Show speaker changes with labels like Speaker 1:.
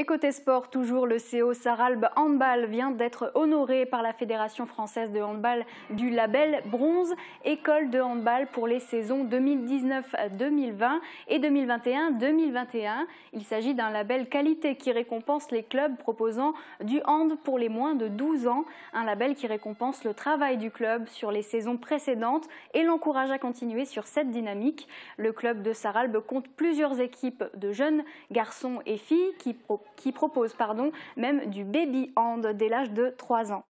Speaker 1: Et côté sport, toujours le CO Saralbe Handball vient d'être honoré par la Fédération française de handball du label Bronze, école de handball pour les saisons 2019-2020 et 2021-2021. Il s'agit d'un label qualité qui récompense les clubs proposant du hand pour les moins de 12 ans, un label qui récompense le travail du club sur les saisons précédentes et l'encourage à continuer sur cette dynamique. Le club de Saralbe compte plusieurs équipes de jeunes garçons et filles qui proposent qui propose pardon, même du baby hand dès l'âge de 3 ans.